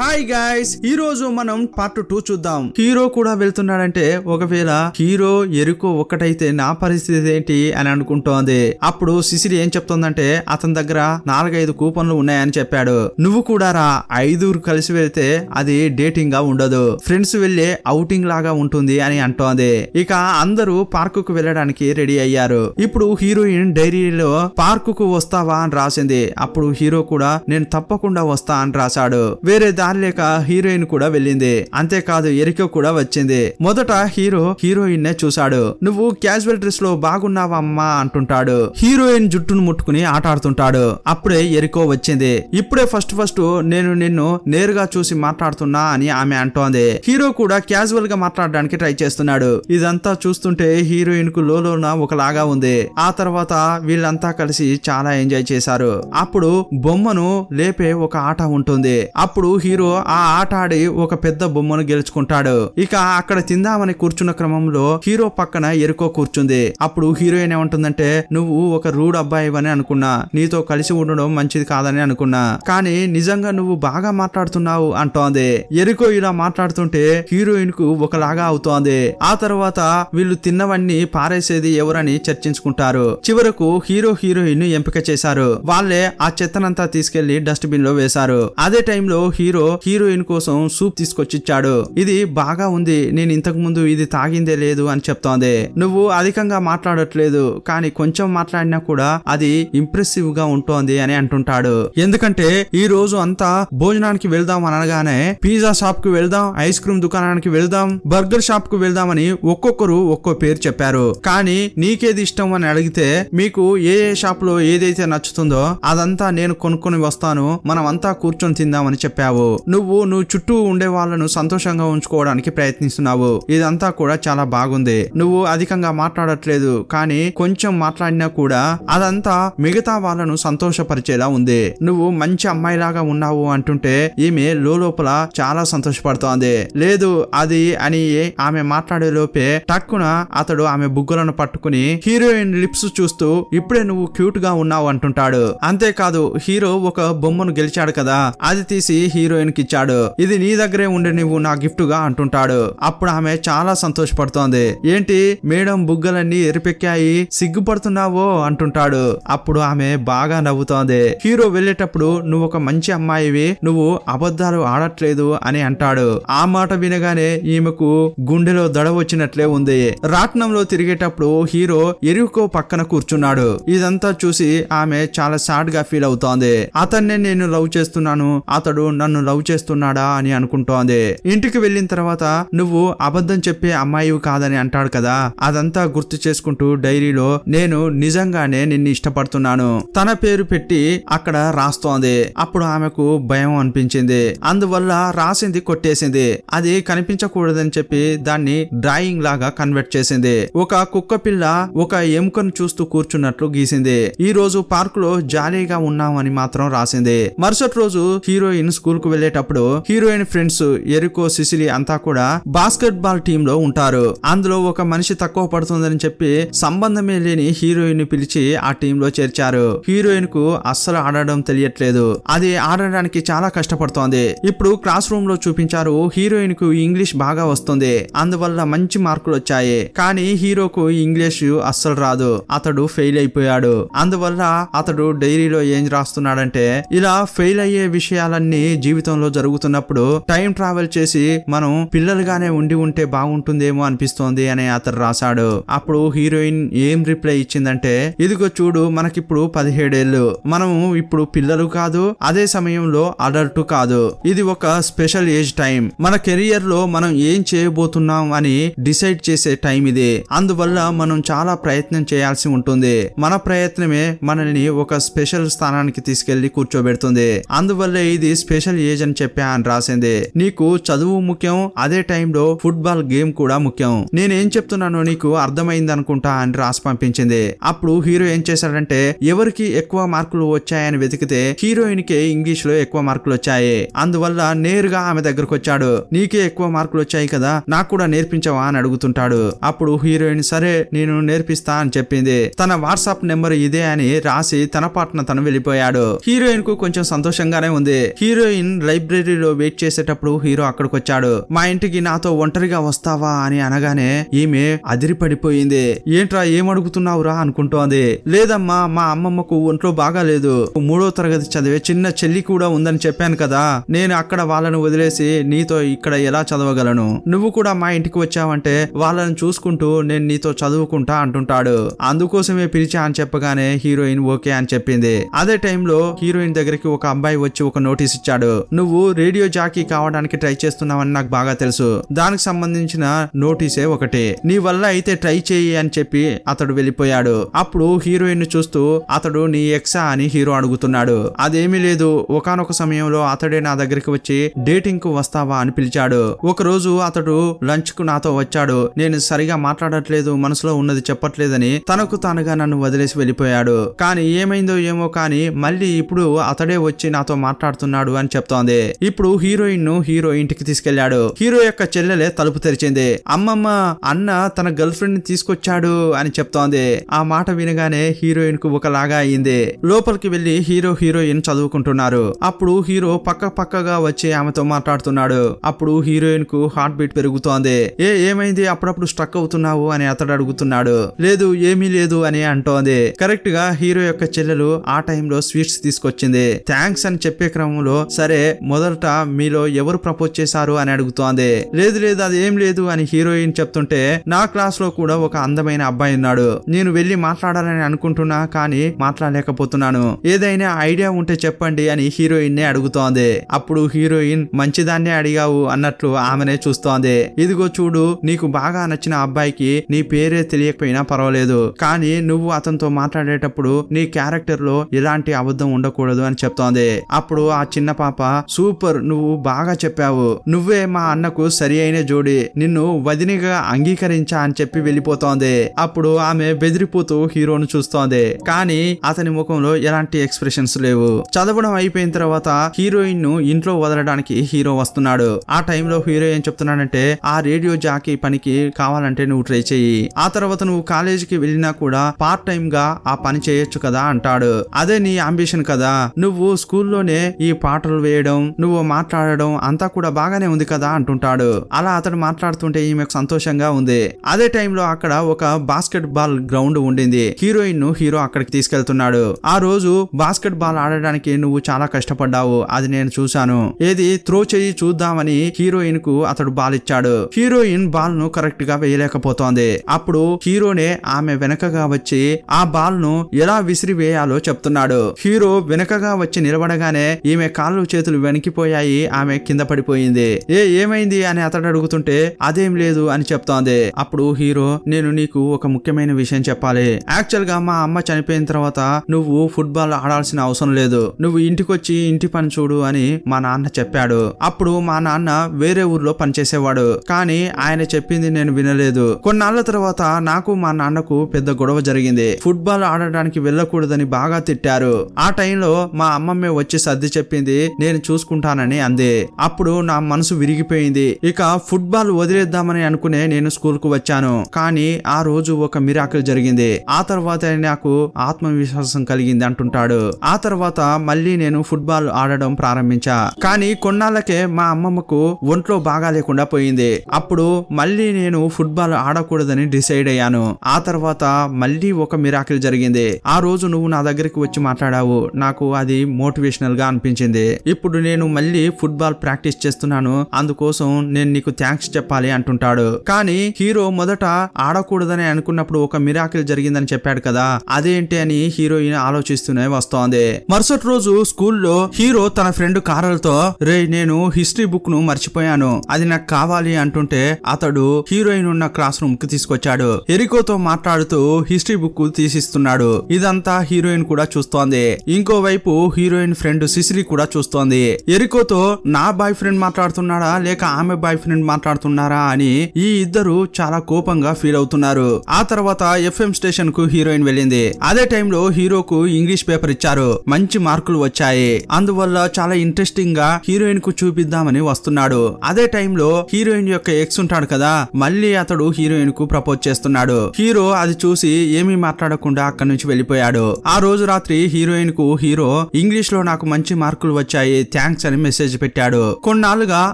hi guys ఈ రోజు మనం పార్ట్ టూ చూద్దాం హీరో కూడా వెళ్తున్నాడంటే ఒకవేళ హీరో ఎరుకు ఒక్కటైతే నా పరిస్థితి ఏంటి అని అనుకుంటోంది అప్పుడు శిశిరి ఏం చెప్తుందంటే అతని దగ్గర నాలుగైదు కూపన్లు ఉన్నాయని చెప్పాడు నువ్వు కూడా రా ఐదుగురు కలిసి వెళ్తే అది డేటింగ్ గా ఉండదు ఫ్రెండ్స్ వెళ్లే అవుటింగ్ లాగా ఉంటుంది అని అంటోంది ఇక అందరూ పార్క్ కు వెళ్ళడానికి రెడీ అయ్యారు ఇప్పుడు హీరోయిన్ డైరీలో పార్కు కు వస్తావా అని రాసింది అప్పుడు హీరో కూడా నేను తప్పకుండా వస్తా అని రాశాడు వేరే హార్లేక హీరోయిన్ కూడా వెళ్ళింది అంతేకాదు ఎరిక కూడా వచ్చింది మొదట హీరో హీరోయిన్ నే చూశాడు నువ్వు క్యాజువల్ డ్రెస్ లో బాగున్నావా అంటుంటాడు హీరోయిన్ జుట్టును ముట్టుకుని ఆట ఆడుతుంటాడు అప్పుడే ఎరికో వచ్చింది ఇప్పుడే ఫస్ట్ ఫస్ట్ నేను నిన్ను నేరుగా చూసి మాట్లాడుతున్నా అని ఆమె అంటోంది హీరో కూడా క్యాజువల్ గా మాట్లాడడానికి ట్రై చేస్తున్నాడు ఇదంతా చూస్తుంటే హీరోయిన్ కు లోన ఒకలాగా ఉంది ఆ తర్వాత వీళ్ళంతా కలిసి చాలా ఎంజాయ్ చేశారు అప్పుడు బొమ్మను లేపే ఒక ఆట ఉంటుంది అప్పుడు హీరో హీరో ఆ ఆట ఆడి ఒక పెద్ద బొమ్మను గెలుచుకుంటాడు ఇక అక్కడ తిందామని కూర్చున్న క్రమంలో హీరో పక్కన ఎరుకో కూర్చుంది అప్పుడు హీరోయిన్ ఏమంటుందంటే నువ్వు ఒక రూడ్ అబ్బాయి అని అనుకున్నా నీతో కలిసి ఉండడం మంచిది కాదని అనుకున్నా కానీ నిజంగా నువ్వు బాగా మాట్లాడుతున్నావు అంటోంది ఎరుకో ఇలా మాట్లాడుతుంటే హీరోయిన్ కు ఒకలాగా అవుతోంది ఆ తర్వాత వీళ్ళు తిన్నవన్నీ పారేసేది ఎవరని చర్చించుకుంటారు చివరకు హీరో హీరోయిన్ ఎంపిక చేశారు వాళ్లే ఆ చెత్తనంతా తీసుకెళ్లి డస్ట్ బిన్ లో వేశారు అదే టైంలో హీరో హీరో హీరోయిన్ కోసం సూప్ తీసుకొచ్చిచ్చాడు ఇది బాగా ఉంది నేను ఇంతకు ముందు ఇది తాగిందే లేదు అని చెప్తోంది నువ్వు అధికంగా మాట్లాడట్లేదు కానీ కొంచెం మాట్లాడినా కూడా అది ఇంప్రెసివ్ గా ఉంటోంది అని అంటుంటాడు ఎందుకంటే ఈ రోజు అంతా భోజనానికి వెళ్దాం అనగానే పిజ్జా షాప్ కు వెళ్దాం ఐస్ క్రీమ్ దుకాణానికి వెళ్దాం బర్గర్ షాప్ కు వెళ్దామని ఒక్కొక్కరు ఒక్కో పేరు చెప్పారు కానీ నీకేది ఇష్టం అని అడిగితే మీకు ఏ ఏ షాప్ లో ఏదైతే నచ్చుతుందో అదంతా నేను కొనుక్కొని వస్తాను మనం అంతా కూర్చొని తిందామని చెప్పావు నువ్వు నువ్వు చుట్టూ ఉండే వాళ్ళను సంతోషంగా ఉంచుకోవడానికి ప్రయత్నిస్తున్నావు ఇదంతా కూడా చాలా బాగుంది నువ్వు అధికంగా మాట్లాడట్లేదు కానీ కొంచెం మాట్లాడినా కూడా అదంతా మిగతా వాళ్ళను సంతోషపరిచేలా ఉంది నువ్వు మంచి అమ్మాయిలాగా ఉన్నావు అంటుంటే ఈమె లోపల చాలా సంతోషపడుతోంది లేదు అది అని ఆమె మాట్లాడే లోపే టక్కున అతడు ఆమె బుగ్గులను పట్టుకుని హీరోయిన్ లిప్స్ చూస్తూ ఇప్పుడే నువ్వు క్యూట్ గా ఉన్నావు అంటుంటాడు అంతేకాదు హీరో ఒక బొమ్మను గెలిచాడు కదా అది తీసి హీరో హీరోయిన్ ఇచ్చాడు ఇది నీ దగ్గరే ఉండే నువ్వు నా గిఫ్ట్ గా అంటుంటాడు అప్పుడు ఆమె చాలా సంతోషపడుతోంది ఏంటి మేడం బుగ్గలన్నీ ఎరిపెక్కాయి సిగ్గుపడుతున్నావో అంటుంటాడు అప్పుడు ఆమె బాగా నవ్వుతోంది హీరో వెళ్ళేటప్పుడు నువ్వు ఒక మంచి అమ్మాయివి నువ్వు అబద్ధాలు ఆడట్లేదు అని అంటాడు ఆ మాట వినగానే ఈమెకు గుండెలో దడ వచ్చినట్లే ఉంది రాట్నంలో తిరిగేటప్పుడు హీరో ఎరుకో పక్కన కూర్చున్నాడు ఇదంతా చూసి ఆమె చాలా సాడ్ గా ఫీల్ అవుతోంది అతన్నే నేను లవ్ చేస్తున్నాను అతడు నన్ను లవ్ చేస్తున్నాడా అని అనుకుంటోంది ఇంటికి వెళ్ళిన తర్వాత నువ్వు అబద్ధం చెప్పే అమ్మాయి కాదని అంటాడు కదా అదంతా గుర్తు చేసుకుంటూ డైరీలో నేను నిజంగానే నిన్ను ఇష్టపడుతున్నాను తన పేరు పెట్టి అక్కడ రాస్తోంది అప్పుడు ఆమెకు భయం అనిపించింది అందువల్ల రాసింది కొట్టేసింది అది కనిపించకూడదని చెప్పి దాన్ని డ్రాయింగ్ లాగా కన్వర్ట్ చేసింది ఒక కుక్క పిల్ల ఒక ఎముకను చూస్తూ కూర్చున్నట్లు గీసింది ఈ రోజు పార్క్ లో జాలీగా ఉన్నామని మాత్రం రాసింది మరుసటి రోజు హీరోయిన్ స్కూల్ కు వెళ్లేటప్పుడు హీరోయిన్ ఫ్రెండ్స్ ఎరుకో సిసిలి అంతా కూడా బాస్కెట్ బాల్ టీమ్ లో ఉంటారు అందులో ఒక మనిషి తక్కువ పడుతుందని చెప్పి సంబంధమే లేని హీరోయిన్ ని పిలిచి ఆ టీమ్ లో చేర్చారు హీరోయిన్ కు అస్సలు ఆడడం తెలియట్లేదు అది ఆడడానికి చాలా కష్టపడుతోంది ఇప్పుడు క్లాస్ రూమ్ లో చూపించారు హీరోయిన్ కు ఇంగ్లీష్ బాగా వస్తుంది అందువల్ల మంచి మార్కులు వచ్చాయి కానీ హీరోకు ఇంగ్లీష్ అస్సలు రాదు అతడు ఫెయిల్ అయిపోయాడు అందువల్ల అతడు డైరీలో ఏం రాస్తున్నాడంటే ఇలా ఫెయిల్ అయ్యే విషయాలన్నీ జీవితం జీవితంలో జరుగుతున్నప్పుడు టైం ట్రావెల్ చేసి మనం పిల్లలుగానే ఉండి ఉంటే బాగుంటుందేమో అనిపిస్తోంది అని అతను రాశాడు అప్పుడు హీరోయిన్ ఏం రిప్లై ఇచ్చిందంటే ఇదిగో చూడు మనకిప్పుడు పదిహేడేళ్ళు మనము ఇప్పుడు పిల్లలు కాదు అదే సమయంలో అడల్ట్ కాదు ఇది ఒక స్పెషల్ ఏజ్ టైం మన కెరియర్ లో మనం ఏం చేయబోతున్నాం అని డిసైడ్ చేసే టైం ఇది అందువల్ల మనం చాలా ప్రయత్నం చేయాల్సి ఉంటుంది మన ప్రయత్నమే మనల్ని ఒక స్పెషల్ స్థానానికి తీసుకెళ్లి కూర్చోబెడుతుంది అందువల్ల ఇది స్పెషల్ ఏజ్ మెసేజ్ అని చెప్పా అని రాసింది నీకు చదువు ముఖ్యం అదే టైంలో ఫుట్బాల్ గేమ్ కూడా ముఖ్యం నేనేం చెప్తున్నానో నీకు అర్థమైంది అనుకుంటా అని రాసి పంపించింది అప్పుడు హీరో ఏం చేశాడంటే ఎవరికి ఎక్కువ మార్కులు వచ్చాయని వెతికితే హీరోయిన్ కి ఇంగ్లీష్ లో ఎక్కువ మార్కులు వచ్చాయి అందువల్ల నేరుగా ఆమె దగ్గరకు వచ్చాడు నీకే ఎక్కువ మార్కులు వచ్చాయి కదా నాకు కూడా నేర్పించవా అని అడుగుతుంటాడు అప్పుడు హీరోయిన్ సరే నేను నేర్పిస్తా అని చెప్పింది తన వాట్సాప్ నెంబర్ ఇదే అని రాసి తన పాటన తను వెళ్ళిపోయాడు హీరోయిన్ కు కొంచెం సంతోషంగానే ఉంది హీరోయిన్ లైబ్రరీలో వెయిట్ చేసేటప్పుడు హీరో అక్కడికి వచ్చాడు మా ఇంటికి నాతో ఒంటరిగా వస్తావా అని అనగానే ఈమె అదిరిపడిపోయింది ఏంట్రా ఏమడుగుతున్నావురా అనుకుంటోంది లేదమ్మా మా అమ్మమ్మకు ఒంట్లో బాగాలేదు మూడో తరగతి చదివే చిన్న చెల్లి కూడా ఉందని చెప్పాను కదా నేను అక్కడ వాళ్ళను వదిలేసి నీతో ఇక్కడ ఎలా చదవగలను నువ్వు కూడా మా ఇంటికి వచ్చావంటే వాళ్ళని చూసుకుంటూ నేను నీతో చదువుకుంటా అంటుంటాడు అందుకోసమే పిలిచా అని చెప్పగానే హీరోయిన్ ఓకే అని చెప్పింది అదే టైంలో హీరోయిన్ దగ్గరికి ఒక అబ్బాయి వచ్చి ఒక నోటీస్ ఇచ్చాడు నువ్వు రేడియో జాకీ కావడానికి ట్రై చేస్తున్నావని నాకు బాగా తెలుసు దానికి సంబంధించిన నోటీసే ఒకటి నీ వల్ల అయితే ట్రై చేయి అని చెప్పి అతడు వెళ్ళిపోయాడు అప్పుడు హీరోయిన్ చూస్తూ అతడు నీ ఎక్సా అని హీరో అడుగుతున్నాడు అదేమీ లేదు ఒకనొక సమయంలో అతడే నా దగ్గరికి వచ్చి డేటింగ్ కు వస్తావా అని పిలిచాడు ఒక రోజు అతడు లంచ్ కు నాతో వచ్చాడు నేను సరిగా మాట్లాడట్లేదు మనసులో ఉన్నది చెప్పట్లేదని తనకు తానుగా నన్ను వదిలేసి వెళ్ళిపోయాడు కానీ ఏమైందో ఏమో కానీ మళ్ళీ ఇప్పుడు అతడే వచ్చి నాతో మాట్లాడుతున్నాడు అని చెప్తాను కనిపిస్తోంది ఇప్పుడు హీరోయిన్ ను హీరో ఇంటికి తీసుకెళ్లాడు హీరో యొక్క చెల్లెలే తలుపు తెరిచింది అమ్మమ్మ అన్న తన గర్ల్ ఫ్రెండ్ ని తీసుకొచ్చాడు అని చెప్తోంది ఆ మాట వినగానే హీరోయిన్ కు ఒకలాగా అయింది లోపలికి వెళ్లి హీరో హీరోయిన్ చదువుకుంటున్నారు అప్పుడు హీరో పక్క పక్కగా వచ్చి ఆమెతో మాట్లాడుతున్నాడు అప్పుడు హీరోయిన్ కు హార్ట్ బీట్ పెరుగుతోంది ఏ ఏమైంది అప్పుడప్పుడు స్ట్రక్ అవుతున్నావు అని అతడు అడుగుతున్నాడు లేదు ఏమీ లేదు అని అంటోంది కరెక్ట్ గా హీరో యొక్క చెల్లెలు ఆ టైంలో స్వీట్స్ తీసుకొచ్చింది థ్యాంక్స్ అని చెప్పే క్రమంలో సరే మొదట మీలో ఎవరు ప్రపోజ్ చేశారు అని అడుగుతోంది లేదు లేదు అది ఏం లేదు అని హీరోయిన్ చెప్తుంటే నా క్లాస్ లో కూడా ఒక అందమైన అబ్బాయి ఉన్నాడు నేను వెళ్ళి మాట్లాడాలని అనుకుంటున్నా కానీ మాట్లాడలేకపోతున్నాను ఏదైనా ఐడియా ఉంటే చెప్పండి అని హీరోయిన్ నే అడుగుతోంది అప్పుడు హీరోయిన్ మంచిదాన్నే అడిగావు అన్నట్లు ఆమెనే చూస్తోంది ఇదిగో చూడు నీకు బాగా నచ్చిన అబ్బాయికి నీ పేరే తెలియకపోయినా పర్వాలేదు కానీ నువ్వు అతనితో మాట్లాడేటప్పుడు నీ క్యారెక్టర్ లో ఇలాంటి అబద్ధం ఉండకూడదు అని చెప్తోంది అప్పుడు ఆ చిన్న పాప సూపర్ నువ్వు బాగా చెప్పావు నువ్వే మా అన్నకు సరి అయిన జోడి నిన్ను వదినిగా అంగీకరించా అని చెప్పి వెళ్ళిపోతోంది అప్పుడు ఆమె బెదిరిపోతూ హీరోను చూస్తోంది కానీ అతని ముఖంలో ఎలాంటి ఎక్స్ప్రెషన్స్ లేవు చదవడం అయిపోయిన తర్వాత హీరోయిన్ ను ఇంట్లో వదలడానికి హీరో వస్తున్నాడు ఆ టైంలో హీరో ఏం చెప్తున్నాడంటే ఆ రేడియో జాకీ పనికి కావాలంటే నువ్వు ట్రై చేయి ఆ తర్వాత నువ్వు కాలేజీకి వెళ్ళినా కూడా పార్ట్ టైం గా ఆ పని చేయొచ్చు కదా అంటాడు అదే నీ అంబిషన్ కదా నువ్వు స్కూల్లోనే ఈ పాటలు వేయడం చేయడం నువ్వు మాట్లాడడం అంతా కూడా బాగానే ఉంది కదా అంటుంటాడు అలా అతడు మాట్లాడుతుంటే ఈమెకు సంతోషంగా ఉంది అదే టైంలో అక్కడ ఒక బాస్కెట్ బాల్ గ్రౌండ్ ఉండింది హీరోయిన్ ను హీరో అక్కడికి తీసుకెళ్తున్నాడు ఆ రోజు బాస్కెట్ బాల్ ఆడడానికి నువ్వు చాలా కష్టపడ్డావు అది నేను చూశాను ఏది త్రో చేయి చూద్దామని హీరోయిన్ కు అతడు బాల్ ఇచ్చాడు హీరోయిన్ బాల్ ను కరెక్ట్ గా వేయలేకపోతోంది అప్పుడు హీరోనే ఆమె వెనకగా వచ్చి ఆ బాల్ ను ఎలా విసిరి వేయాలో చెప్తున్నాడు హీరో వెనకగా వచ్చి నిలబడగానే ఈమె కాళ్ళు చేతులు వెనక్కిపోయాయి ఆమె కింద పడిపోయింది ఏ ఏమైంది అని అతడు అడుగుతుంటే అదేం లేదు అని చెప్తోంది అప్పుడు హీరో నేను నీకు ఒక ముఖ్యమైన విషయం చెప్పాలి యాక్చువల్ గా మా అమ్మ చనిపోయిన తర్వాత నువ్వు ఫుట్బాల్ ఆడాల్సిన అవసరం లేదు నువ్వు ఇంటికొచ్చి ఇంటి పని చూడు అని మా నాన్న చెప్పాడు అప్పుడు మా నాన్న వేరే ఊర్లో పనిచేసేవాడు కానీ ఆయన చెప్పింది నేను వినలేదు కొన్నాళ్ల తర్వాత నాకు మా నాన్నకు పెద్ద గొడవ జరిగింది ఫుట్బాల్ ఆడడానికి వెళ్ళకూడదని బాగా తిట్టారు ఆ టైంలో మా అమ్మమ్మే వచ్చి సర్ది చెప్పింది నేను చూసుకుంటానని అంది అప్పుడు నా మనసు విరిగిపోయింది ఇక ఫుట్బాల్ వదిలేద్దామని అనుకునే నేను స్కూల్ కు వచ్చాను కానీ ఆ రోజు ఒక మిరాకిల్ జరిగింది ఆ తర్వాత నాకు ఆత్మవిశ్వాసం కలిగింది అంటుంటాడు ఆ తర్వాత మళ్ళీ నేను ఫుట్బాల్ ఆడడం ప్రారంభించా కానీ కొన్నాళ్ళకే మా అమ్మమ్మకు ఒంట్లో బాగా లేకుండా పోయింది అప్పుడు మళ్ళీ నేను ఫుట్బాల్ ఆడకూడదని డిసైడ్ అయ్యాను ఆ తర్వాత మళ్ళీ ఒక మిరాకిల్ జరిగింది ఆ రోజు నువ్వు నా దగ్గరికి వచ్చి మాట్లాడావు నాకు అది మోటివేషనల్ గా అనిపించింది ఇప్పుడు ఇప్పుడు నేను మళ్ళీ ఫుట్బాల్ ప్రాక్టీస్ చేస్తున్నాను అందుకోసం నేను నీకు థ్యాంక్స్ చెప్పాలి అంటుంటాడు కానీ హీరో మొదట ఆడకూడదని అనుకున్నప్పుడు ఒక మిరాకిల్ జరిగిందని చెప్పాడు కదా అదేంటి అని హీరోయిన్ ఆలోచిస్తూనే వస్తోంది మరుసటి రోజు స్కూల్లో హీరో తన ఫ్రెండ్ కారల్తో రే నేను హిస్టరీ బుక్ ను మర్చిపోయాను అది నాకు కావాలి అంటుంటే అతడు హీరోయిన్ ఉన్న క్లాస్ రూమ్ కి తీసుకొచ్చాడు ఎరికోతో మాట్లాడుతూ హిస్టరీ బుక్ తీసిస్తున్నాడు ఇదంతా హీరోయిన్ కూడా చూస్తోంది ఇంకోవైపు హీరోయిన్ ఫ్రెండ్ సిసిలి కూడా చూస్తోంది అడిగింది ఎరికోతో నా బాయ్ ఫ్రెండ్ మాట్లాడుతున్నాడా లేక ఆమె బాయ్ ఫ్రెండ్ మాట్లాడుతున్నారా అని ఈ ఇద్దరు చాలా కోపంగా ఫీల్ అవుతున్నారు ఆ తర్వాత ఎఫ్ఎం స్టేషన్ కు హీరోయిన్ వెళ్ళింది అదే టైంలో హీరోకు ఇంగ్లీష్ పేపర్ ఇచ్చారు మంచి మార్కులు వచ్చాయి అందువల్ల చాలా ఇంట్రెస్టింగ్ గా హీరోయిన్ కు చూపిద్దామని వస్తున్నాడు అదే టైంలో హీరోయిన్ యొక్క ఎక్స్ ఉంటాడు కదా మళ్ళీ అతడు హీరోయిన్ కు ప్రపోజ్ చేస్తున్నాడు హీరో అది చూసి ఏమీ మాట్లాడకుండా అక్కడి నుంచి వెళ్ళిపోయాడు ఆ రోజు రాత్రి హీరోయిన్ కు హీరో ఇంగ్లీష్ లో నాకు మంచి మార్కులు వచ్చాయి థ్యాంక్స్ అని మెసేజ్ పెట్టాడు కొన్నాళ్ళుగా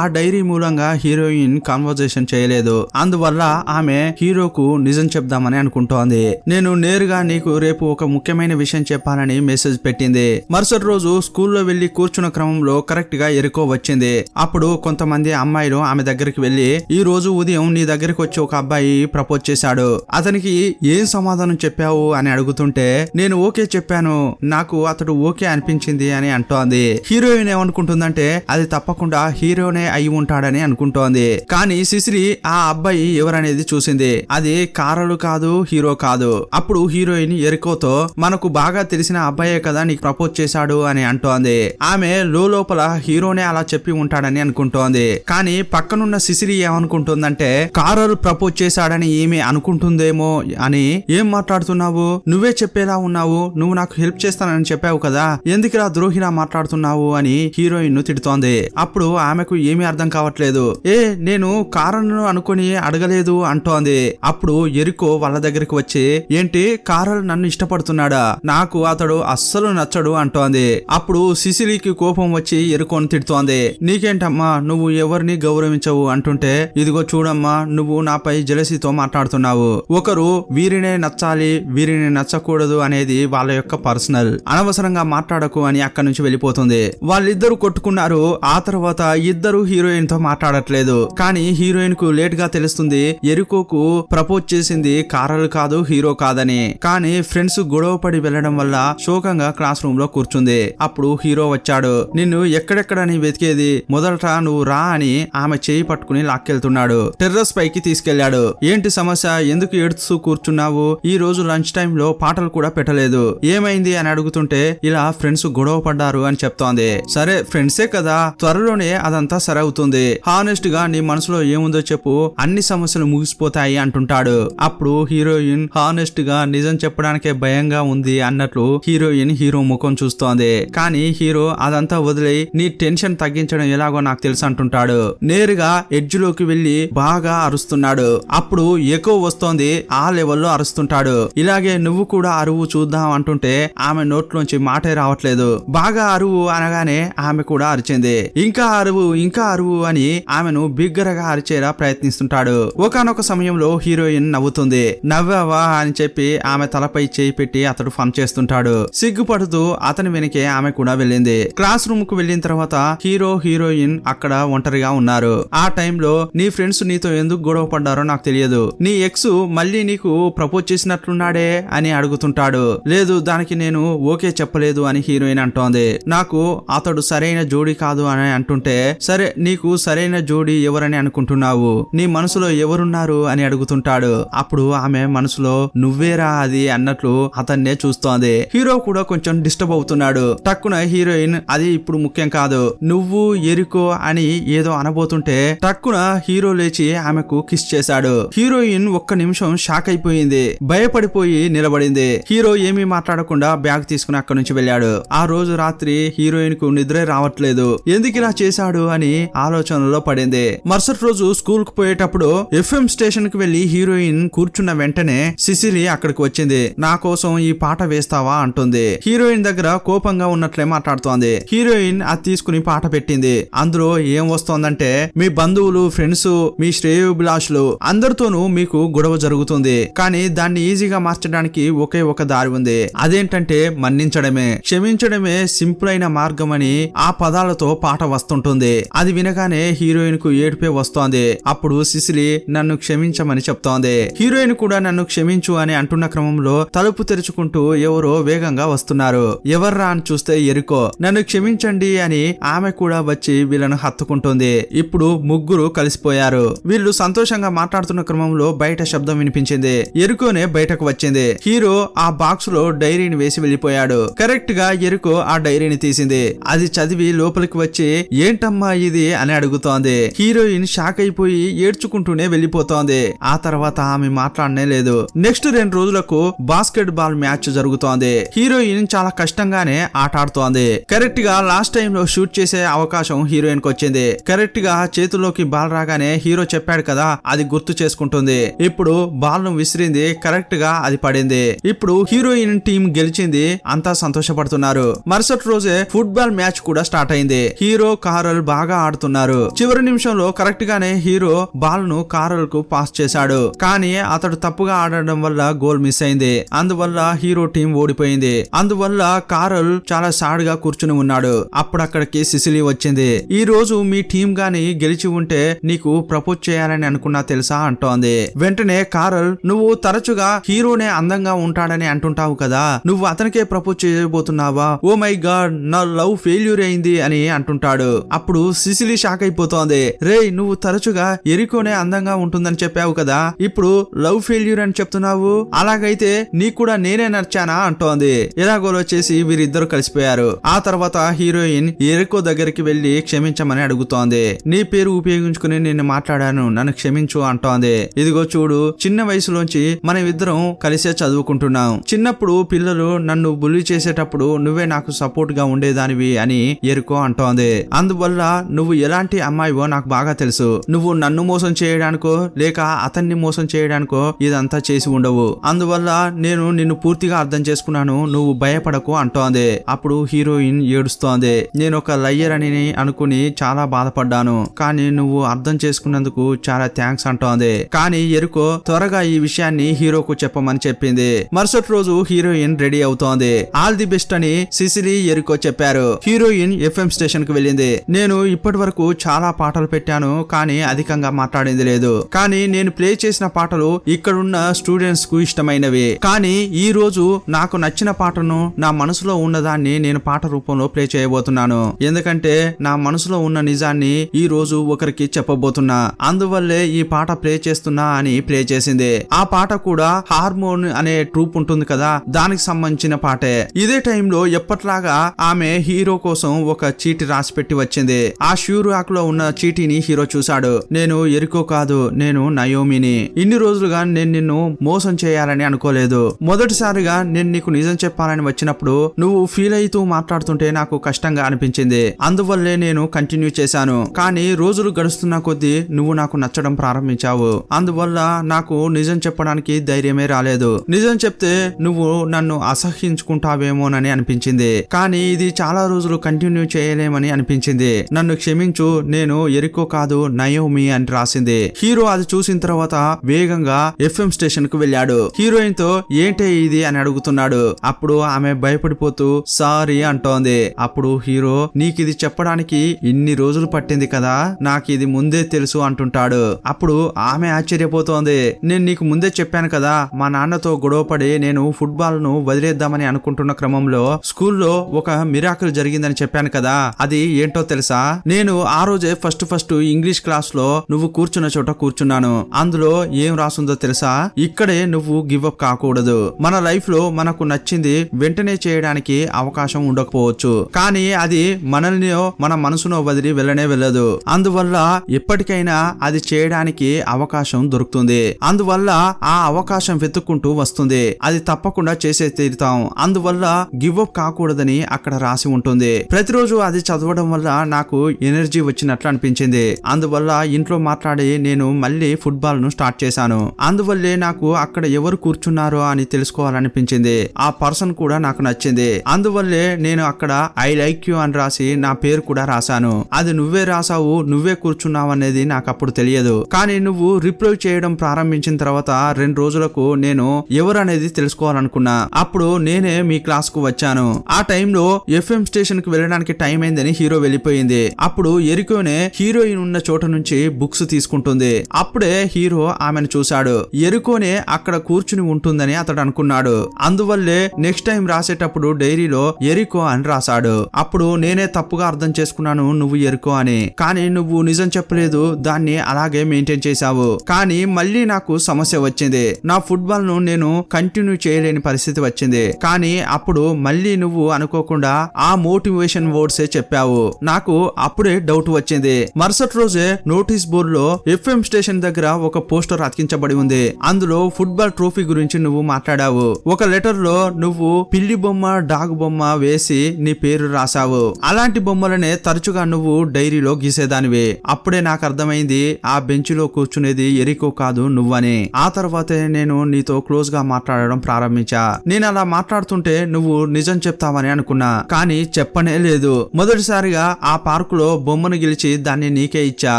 ఆ డైరీ మూలంగా హీరోయిన్ కాన్వర్జేషన్ చేయలేదు అందువల్ల ఆమె హీరోకు నిజం చెప్దామని అనుకుంటోంది నేను నేరుగా నీకు రేపు ఒక ముఖ్యమైన విషయం చెప్పాలని మెసేజ్ పెట్టింది మరుసటి రోజు స్కూల్లో వెళ్లి కూర్చున్న క్రమంలో కరెక్ట్ గా ఎరుకో వచ్చింది అప్పుడు కొంతమంది అమ్మాయిలు ఆమె దగ్గరికి వెళ్లి ఈ రోజు ఉదయం నీ దగ్గరికి వచ్చి ఒక అబ్బాయి ప్రపోజ్ చేశాడు అతనికి ఏం సమాధానం చెప్పావు అని అడుగుతుంటే నేను ఓకే చెప్పాను నాకు అతడు ఓకే అనిపించింది అని అంటోంది హీరోయిన్ ఏమనుకుంటుందంటే అది తప్పకుండా హీరోనే అయి ఉంటాడని అనుకుంటోంది కానీ శిశిరి ఆ అబ్బాయి ఎవరనేది చూసింది అది కారడు కాదు హీరో కాదు అప్పుడు హీరోయిన్ ఎరుకోతో మనకు బాగా తెలిసిన అబ్బాయే కదా నీకు ప్రపోజ్ చేశాడు అని అంటోంది ఆమె లోపల హీరోనే అలా చెప్పి ఉంటాడని అనుకుంటోంది కానీ పక్కనున్న శిశిరి ఏమనుకుంటుందంటే కారలు ప్రపోజ్ చేశాడని ఏమి అనుకుంటుందేమో అని ఏం మాట్లాడుతున్నావు నువ్వే చెప్పేలా ఉన్నావు నువ్వు నాకు హెల్ప్ చేస్తానని చెప్పావు కదా ఎందుకురా ద్రోహిలా మాట్లాడుతున్నావు అని హీరోయిన్ ను తిడుతోంది అప్పుడు ఆమెకు ఏమీ అర్థం కావట్లేదు ఏ నేను కారణను అనుకుని అడగలేదు అంటోంది అప్పుడు ఎరుకో వాళ్ళ దగ్గరికి వచ్చి ఏంటి కారల్ నన్ను ఇష్టపడుతున్నాడా నాకు అతడు అస్సలు నచ్చడు అంటోంది అప్పుడు సిసిలికి కోపం వచ్చి ఎరుకోను తిడుతోంది నీకేంటమ్మా నువ్వు ఎవరిని గౌరవించవు అంటుంటే ఇదిగో చూడమ్మా నువ్వు నాపై జలసితో మాట్లాడుతున్నావు ఒకరు వీరినే నచ్చాలి వీరిని నచ్చకూడదు అనేది వాళ్ళ యొక్క పర్సనల్ అనవసరంగా మాట్లాడకు అని అక్కడి నుంచి వెళ్ళిపోతుంది వాళ్ళు వాళ్ళిద్దరు కొట్టుకున్నారు ఆ తర్వాత ఇద్దరు హీరోయిన్ తో మాట్లాడట్లేదు కానీ హీరోయిన్ కు లేట్ గా తెలుస్తుంది ఎరుకోకు ప్రపోజ్ చేసింది కారల్ కాదు హీరో కాదని కానీ ఫ్రెండ్స్ గొడవ పడి వెళ్లడం వల్ల శోకంగా క్లాస్ రూమ్ లో కూర్చుంది అప్పుడు హీరో వచ్చాడు నిన్ను ఎక్కడెక్కడని వెతికేది మొదట నువ్వు రా అని ఆమె చేయి పట్టుకుని లాక్కెళ్తున్నాడు టెర్రస్ పైకి తీసుకెళ్లాడు ఏంటి సమస్య ఎందుకు ఏడుస్తూ కూర్చున్నావు ఈ రోజు లంచ్ టైం లో పాటలు కూడా పెట్టలేదు ఏమైంది అని అడుగుతుంటే ఇలా ఫ్రెండ్స్ గొడవ పడ్డారు అని చెప్తోంది సరే ఫ్రెండ్సే కదా త్వరలోనే అదంతా సరవుతుంది హానెస్ట్ గా నీ మనసులో ఏముందో చెప్పు అన్ని సమస్యలు ముగిసిపోతాయి అంటుంటాడు అప్పుడు హీరోయిన్ హానెస్ట్ గా నిజం చెప్పడానికే భయంగా ఉంది అన్నట్లు హీరోయిన్ హీరో ముఖం చూస్తోంది కానీ హీరో అదంతా వదిలి నీ టెన్షన్ తగ్గించడం ఎలాగో నాకు తెలుసు అంటుంటాడు నేరుగా ఎడ్జ్ లోకి వెళ్లి బాగా అరుస్తున్నాడు అప్పుడు ఎక్కువ వస్తోంది ఆ లెవెల్లో అరుస్తుంటాడు ఇలాగే నువ్వు కూడా అరువు చూద్దాం అంటుంటే ఆమె నోట్లోంచి మాటే రావట్లేదు బాగా అరువు అనగానే ఆమె కూడా అరిచింది ఇంకా అరువు ఇంకా అరువు అని ఆమెను బిగ్గరగా అరిచేలా ప్రయత్నిస్తుంటాడు ఒకనొక సమయంలో హీరోయిన్ నవ్వుతుంది నవ్వావా అని చెప్పి ఆమె తలపై చేయి పెట్టి అతడు ఫన్ చేస్తుంటాడు సిగ్గుపడుతూ అతని వెనకే ఆమె కూడా వెళ్ళింది క్లాస్ రూమ్ కు వెళ్ళిన తర్వాత హీరో హీరోయిన్ అక్కడ ఒంటరిగా ఉన్నారు ఆ టైంలో నీ ఫ్రెండ్స్ నీతో ఎందుకు గొడవ పడ్డారో నాకు తెలియదు నీ ఎక్స్ మళ్ళీ నీకు ప్రపోజ్ చేసినట్లున్నాడే అని అడుగుతుంటాడు లేదు దానికి నేను ఓకే చెప్పలేదు అని హీరోయిన్ అంటోంది నాకు అతడు అసలు సరైన జోడీ కాదు అని అంటుంటే సరే నీకు సరైన జోడీ ఎవరని అనుకుంటున్నావు నీ మనసులో ఎవరున్నారు అని అడుగుతుంటాడు అప్పుడు ఆమె మనసులో నువ్వేరా అది అన్నట్లు అతన్నే చూస్తోంది హీరో కూడా కొంచెం డిస్టర్బ్ అవుతున్నాడు టక్కున హీరోయిన్ అది ఇప్పుడు ముఖ్యం కాదు నువ్వు ఎరుకో అని ఏదో అనబోతుంటే టక్కున హీరో లేచి ఆమెకు కిస్ చేశాడు హీరోయిన్ ఒక్క నిమిషం షాక్ అయిపోయింది భయపడిపోయి నిలబడింది హీరో ఏమీ మాట్లాడకుండా బ్యాగ్ తీసుకుని అక్కడి నుంచి వెళ్ళాడు ఆ రోజు రాత్రి హీరోయిన్ కు నిద్ర నిద్రే రావట్లేదు ఎందుకు ఇలా చేశాడు అని ఆలోచనలో పడింది మరుసటి రోజు స్కూల్ కు పోయేటప్పుడు ఎఫ్ఎం స్టేషన్ కి వెళ్లి హీరోయిన్ కూర్చున్న వెంటనే సిసిలి అక్కడికి వచ్చింది నా కోసం ఈ పాట వేస్తావా అంటుంది హీరోయిన్ దగ్గర కోపంగా ఉన్నట్లే మాట్లాడుతోంది హీరోయిన్ అది తీసుకుని పాట పెట్టింది అందులో ఏం వస్తోందంటే మీ బంధువులు ఫ్రెండ్స్ మీ శ్రేయోభిలాషులు అందరితోనూ మీకు గొడవ జరుగుతుంది కానీ దాన్ని ఈజీగా మార్చడానికి ఒకే ఒక దారి ఉంది అదేంటంటే మన్నించడమే క్షమించడమే సింపుల్ అయిన మార్గం అని ఆ పదాలతో పాట వస్తుంటుంది అది వినగానే హీరోయిన్ కు ఏడుపే వస్తోంది అప్పుడు సిసిలి నన్ను క్షమించమని చెప్తోంది హీరోయిన్ కూడా నన్ను క్షమించు అని అంటున్న క్రమంలో తలుపు తెరుచుకుంటూ ఎవరో వేగంగా వస్తున్నారు ఎవర్రా అని చూస్తే ఎరుకో నన్ను క్షమించండి అని ఆమె కూడా వచ్చి వీళ్ళను హత్తుకుంటుంది ఇప్పుడు ముగ్గురు కలిసిపోయారు వీళ్ళు సంతోషంగా మాట్లాడుతున్న క్రమంలో బయట శబ్దం వినిపించింది ఎరుకోనే బయటకు వచ్చింది హీరో ఆ బాక్స్ లో డైరీని వేసి వెళ్లిపోయాడు కరెక్ట్ గా ఎరుకో ఆ డైరీని తీసింది అది అది చదివి లోపలికి వచ్చి ఏంటమ్మా ఇది అని అడుగుతోంది హీరోయిన్ షాక్ అయిపోయి ఏడ్చుకుంటూనే వెళ్ళిపోతోంది ఆ తర్వాత ఆమె మాట్లాడనే లేదు నెక్స్ట్ రెండు రోజులకు బాస్కెట్ బాల్ మ్యాచ్ జరుగుతోంది హీరోయిన్ చాలా కష్టంగానే ఆట ఆడుతోంది కరెక్ట్ గా లాస్ట్ టైం లో షూట్ చేసే అవకాశం హీరోయిన్ కు వచ్చింది కరెక్ట్ గా చేతిలోకి బాల్ రాగానే హీరో చెప్పాడు కదా అది గుర్తు చేసుకుంటుంది ఇప్పుడు బాల్ ను విసిరింది కరెక్ట్ గా అది పడింది ఇప్పుడు హీరోయిన్ టీం గెలిచింది అంతా సంతోషపడుతున్నారు మరుసటి రోజే ఫుట్బాల్ మ్యాచ్ మ్యాచ్ కూడా స్టార్ట్ అయింది హీరో కారల్ బాగా ఆడుతున్నారు చివరి నిమిషంలో కరెక్ట్ గానే హీరో బాల్ ను కారల్ కు పాస్ చేశాడు కానీ అతడు తప్పుగా ఆడడం వల్ల గోల్ మిస్ అయింది అందువల్ల హీరో టీం ఓడిపోయింది అందువల్ల కారల్ చాలా సాడ్ గా కూర్చుని ఉన్నాడు అప్పుడక్కడికి సిసిలి వచ్చింది ఈ రోజు మీ టీం గాని గెలిచి ఉంటే నీకు ప్రపోజ్ చేయాలని అనుకున్నా తెలుసా అంటోంది వెంటనే కారల్ నువ్వు తరచుగా హీరోనే అందంగా ఉంటాడని అంటుంటావు కదా నువ్వు అతనికే ప్రపోజ్ చేయబోతున్నావా ఓ మై గాడ్ నా లవ్ ఫెయిల్ ఫెయిల్యూర్ అయింది అని అంటుంటాడు అప్పుడు సిసిలి షాక్ అయిపోతోంది రే నువ్వు తరచుగా ఎరికోనే అందంగా ఉంటుందని చెప్పావు కదా ఇప్పుడు లవ్ ఫెయిల్యూర్ అని చెప్తున్నావు అలాగైతే నీకు కూడా నేనే నచ్చానా అంటోంది ఇలాగోలో చేసి వీరిద్దరు కలిసిపోయారు ఆ తర్వాత హీరోయిన్ ఎరికో దగ్గరికి వెళ్లి క్షమించమని అడుగుతోంది నీ పేరు ఉపయోగించుకుని నేను మాట్లాడాను నన్ను క్షమించు అంటోంది ఇదిగో చూడు చిన్న వయసులోంచి మనం ఇద్దరం కలిసే చదువుకుంటున్నాం చిన్నప్పుడు పిల్లలు నన్ను బుల్లి చేసేటప్పుడు నువ్వే నాకు సపోర్ట్ గా ఉండేదానివి అని అని ఎరుకో అంటోంది అందువల్ల నువ్వు ఎలాంటి అమ్మాయివో నాకు బాగా తెలుసు నువ్వు నన్ను మోసం చేయడానికో లేక అతన్ని మోసం చేయడానికో ఇదంతా చేసి ఉండవు అందువల్ల నేను నిన్ను పూర్తిగా అర్థం చేసుకున్నాను నువ్వు భయపడకు అంటోంది అప్పుడు హీరోయిన్ ఏడుస్తోంది నేను ఒక లయ్యర్ అని అనుకుని చాలా బాధపడ్డాను కానీ నువ్వు అర్థం చేసుకున్నందుకు చాలా థ్యాంక్స్ అంటోంది కానీ ఎరుకో త్వరగా ఈ విషయాన్ని హీరోకు చెప్పమని చెప్పింది మరుసటి రోజు హీరోయిన్ రెడీ అవుతోంది ఆల్ ది బెస్ట్ అని సిసిలి ఎరుకో చెప్పారు హీరో హీరోయిన్ ఎఫ్ఎం స్టేషన్ కు వెళ్ళింది నేను ఇప్పటి వరకు చాలా పాటలు పెట్టాను కానీ అధికంగా మాట్లాడింది లేదు కానీ నేను ప్లే చేసిన పాటలు ఇక్కడున్న స్టూడెంట్స్ కు ఇష్టమైనవి కానీ ఈ రోజు నాకు నచ్చిన పాటను నా మనసులో ఉన్నదాన్ని నేను పాట రూపంలో ప్లే చేయబోతున్నాను ఎందుకంటే నా మనసులో ఉన్న నిజాన్ని ఈ రోజు ఒకరికి చెప్పబోతున్నా అందువల్లే ఈ పాట ప్లే చేస్తున్నా అని ప్లే చేసింది ఆ పాట కూడా హార్మోన్ అనే ట్రూప్ ఉంటుంది కదా దానికి సంబంధించిన పాటే ఇదే టైంలో ఎప్పట్లాగా ఆమె హీరో కోసం ఒక చీటి రాసిపెట్టి వచ్చింది ఆ షూరాక్ లో ఉన్న చీటిని హీరో చూశాడు నేను ఎరికో కాదు నేను నయోమిని ఇన్ని రోజులుగా నేను నిన్ను మోసం చేయాలని అనుకోలేదు మొదటిసారిగా నేను నీకు నిజం చెప్పాలని వచ్చినప్పుడు నువ్వు ఫీల్ అవుతూ మాట్లాడుతుంటే నాకు కష్టంగా అనిపించింది అందువల్లే నేను కంటిన్యూ చేశాను కానీ రోజులు గడుస్తున్న కొద్దీ నువ్వు నాకు నచ్చడం ప్రారంభించావు అందువల్ల నాకు నిజం చెప్పడానికి ధైర్యమే రాలేదు నిజం చెప్తే నువ్వు నన్ను అసహ్యించుకుంటావేమోనని అనిపించింది కానీ ఇది చాలా రోజులు కంటిన్యూ చేయలేమని అనిపించింది నన్ను క్షమించు నేను ఎరికో కాదు నయోమి అని రాసింది హీరో అది చూసిన తర్వాత వేగంగా ఎఫ్ఎం స్టేషన్ కు వెళ్ళాడు హీరోయిన్ తో ఏంటే ఇది అని అడుగుతున్నాడు అప్పుడు ఆమె భయపడిపోతూ సారీ అంటోంది అప్పుడు హీరో నీకు ఇది చెప్పడానికి ఇన్ని రోజులు పట్టింది కదా నాకు ఇది ముందే తెలుసు అంటుంటాడు అప్పుడు ఆమె ఆశ్చర్యపోతోంది నేను నీకు ముందే చెప్పాను కదా మా నాన్నతో గొడవపడి నేను ఫుట్బాల్ ను వదిలేద్దామని అనుకుంటున్న క్రమంలో స్కూల్లో ఒక మిరాకులు జరిగిందని అని చెప్పాను కదా అది ఏంటో తెలుసా నేను ఆ రోజే ఫస్ట్ ఫస్ట్ ఇంగ్లీష్ క్లాస్ లో నువ్వు కూర్చున్న చోట కూర్చున్నాను అందులో ఏం రాసుందో తెలుసా ఇక్కడే నువ్వు గివ్ అప్ కాకూడదు మన లైఫ్ లో మనకు నచ్చింది వెంటనే చేయడానికి అవకాశం ఉండకపోవచ్చు కానీ అది మనల్ని మన మనసునో వదిలి వెళ్ళనే వెళ్ళదు అందువల్ల ఎప్పటికైనా అది చేయడానికి అవకాశం దొరుకుతుంది అందువల్ల ఆ అవకాశం వెతుక్కుంటూ వస్తుంది అది తప్పకుండా చేసే తీరుతాం అందువల్ల గివ్ అప్ కాకూడదని అక్కడ రాసి ఉంటుంది ప్రతిరోజు అది చదవడం వల్ల నాకు ఎనర్జీ వచ్చినట్లు అనిపించింది అందువల్ల ఇంట్లో మాట్లాడి నేను మళ్ళీ ఫుట్బాల్ ను స్టార్ట్ చేశాను అందువల్లే నాకు అక్కడ ఎవరు కూర్చున్నారో అని తెలుసుకోవాలనిపించింది ఆ పర్సన్ కూడా నాకు నచ్చింది అందువల్లే నేను అక్కడ ఐ లైక్ యూ అని రాసి నా పేరు కూడా రాశాను అది నువ్వే రాసావు నువ్వే కూర్చున్నావు అనేది నాకు అప్పుడు తెలియదు కానీ నువ్వు రిప్లై చేయడం ప్రారంభించిన తర్వాత రెండు రోజులకు నేను ఎవరు అనేది తెలుసుకోవాలనుకున్నా అప్పుడు నేనే మీ క్లాస్ కు వచ్చాను ఆ టైంలో ఎఫ్ఎం స్టేషన్ కి వెళ్ళడానికి టైం అయిందని హీరో వెళ్ళిపోయింది అప్పుడు ఎరుకోనే హీరోయిన్ ఉన్న చోట నుంచి బుక్స్ తీసుకుంటుంది అప్పుడే హీరో ఆమెను చూశాడు ఎరుకోనే అక్కడ కూర్చుని ఉంటుందని అతడు అనుకున్నాడు అందువల్లే నెక్స్ట్ టైం రాసేటప్పుడు డైరీలో ఎరికో అని రాశాడు అప్పుడు నేనే తప్పుగా అర్థం చేసుకున్నాను నువ్వు ఎరుకో అని కానీ నువ్వు నిజం చెప్పలేదు దాన్ని అలాగే మెయింటైన్ చేశావు కానీ మళ్ళీ నాకు సమస్య వచ్చింది నా ఫుట్బాల్ ను నేను కంటిన్యూ చేయలేని పరిస్థితి వచ్చింది కానీ అప్పుడు మళ్ళీ నువ్వు అనుకోకుండా ఆ మోటివ్ మోటివేషన్ ఏ చెప్పావు నాకు అప్పుడే డౌట్ వచ్చింది మరుసటి రోజే నోటీస్ బోర్డు లో ఎఫ్ఎం స్టేషన్ దగ్గర ఒక పోస్టర్ అతికించబడి ఉంది అందులో ఫుట్బాల్ ట్రోఫీ గురించి నువ్వు మాట్లాడావు ఒక లెటర్ లో నువ్వు పిల్లి బొమ్మ డాగ్ బొమ్మ వేసి నీ పేరు రాసావు అలాంటి బొమ్మలనే తరచుగా నువ్వు డైరీలో గీసేదానివి అప్పుడే నాకు అర్థమైంది ఆ బెంచ్ లో కూర్చునేది ఎరికో కాదు నువ్వని ఆ తర్వాతే నేను నీతో క్లోజ్ గా మాట్లాడడం ప్రారంభించా నేను అలా మాట్లాడుతుంటే నువ్వు నిజం చెప్తావని అనుకున్నా కానీ చెప్పండి పనే లేదు మొదటిసారిగా ఆ పార్కులో బొమ్మను గెలిచి దాన్ని నీకే ఇచ్చా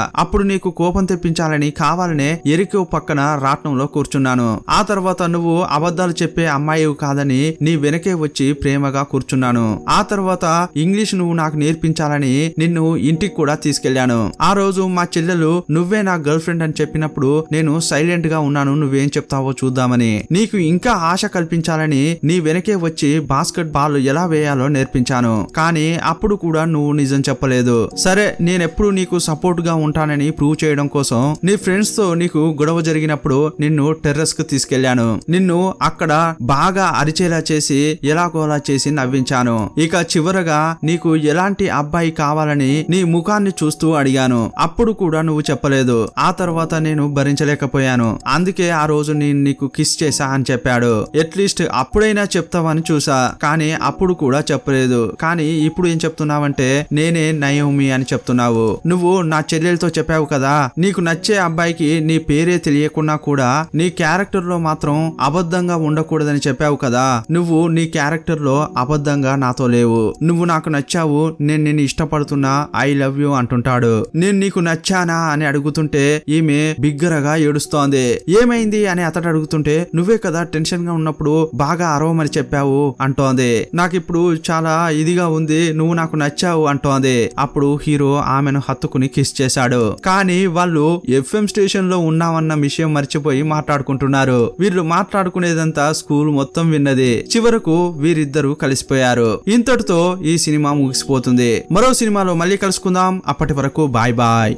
అప్పుడు నీకు కోపం తెప్పించాలని కావాలనే ఎరికు పక్కన రాట్నంలో కూర్చున్నాను ఆ తర్వాత నువ్వు అబద్దాలు చెప్పే అమ్మాయివు కాదని నీ వెనకే వచ్చి ప్రేమగా కూర్చున్నాను ఆ తర్వాత ఇంగ్లీష్ నువ్వు నాకు నేర్పించాలని నిన్ను ఇంటికి కూడా తీసుకెళ్లాను ఆ రోజు మా చెల్లెలు నువ్వే నా గర్ల్ ఫ్రెండ్ అని చెప్పినప్పుడు నేను సైలెంట్ గా ఉన్నాను నువ్వేం చెప్తావో చూద్దామని నీకు ఇంకా ఆశ కల్పించాలని నీ వెనకే వచ్చి బాస్కెట్ బాల్ ఎలా వేయాలో నేర్పించాను కానీ కానీ అప్పుడు కూడా నువ్వు నిజం చెప్పలేదు సరే నేనెప్పుడు నీకు సపోర్ట్ గా ఉంటానని ప్రూవ్ చేయడం కోసం నీ ఫ్రెండ్స్ తో నీకు గొడవ జరిగినప్పుడు నిన్ను టెర్రస్ కు తీసుకెళ్లాను నిన్ను అక్కడ బాగా అరిచేలా చేసి ఎలాగోలా చేసి నవ్వించాను ఇక చివరగా నీకు ఎలాంటి అబ్బాయి కావాలని నీ ముఖాన్ని చూస్తూ అడిగాను అప్పుడు కూడా నువ్వు చెప్పలేదు ఆ తర్వాత నేను భరించలేకపోయాను అందుకే ఆ రోజు నేను నీకు కిస్ చేశా అని చెప్పాడు అట్లీస్ట్ అప్పుడైనా చెప్తావని చూసా కానీ అప్పుడు కూడా చెప్పలేదు కానీ ఇప్పుడు ఏం చెప్తున్నావంటే నేనే నయోమి అని చెప్తున్నావు నువ్వు నా చెల్లెలతో చెప్పావు కదా నీకు నచ్చే అబ్బాయికి నీ పేరే తెలియకుండా కూడా నీ క్యారెక్టర్ లో మాత్రం అబద్ధంగా ఉండకూడదని చెప్పావు కదా నువ్వు నీ క్యారెక్టర్ లో అబద్ధంగా నాతో లేవు నువ్వు నాకు నచ్చావు నేను నిన్ను ఇష్టపడుతున్నా ఐ లవ్ యూ అంటుంటాడు నేను నీకు నచ్చానా అని అడుగుతుంటే ఈమె బిగ్గరగా ఏడుస్తోంది ఏమైంది అని అతడు అడుగుతుంటే నువ్వే కదా టెన్షన్ గా ఉన్నప్పుడు బాగా అరవమని చెప్పావు అంటోంది నాకు ఇప్పుడు చాలా ఇదిగా ఉంది చెప్తుంది నువ్వు నాకు నచ్చావు అంటోంది అప్పుడు హీరో ఆమెను హత్తుకుని కిస్ చేశాడు కానీ వాళ్ళు ఎఫ్ఎం స్టేషన్ లో ఉన్నామన్న విషయం మర్చిపోయి మాట్లాడుకుంటున్నారు వీళ్ళు మాట్లాడుకునేదంతా స్కూల్ మొత్తం విన్నది చివరకు వీరిద్దరూ కలిసిపోయారు ఇంతటితో ఈ సినిమా ముగిసిపోతుంది మరో సినిమాలో మళ్ళీ కలుసుకుందాం అప్పటి వరకు బాయ్ బాయ్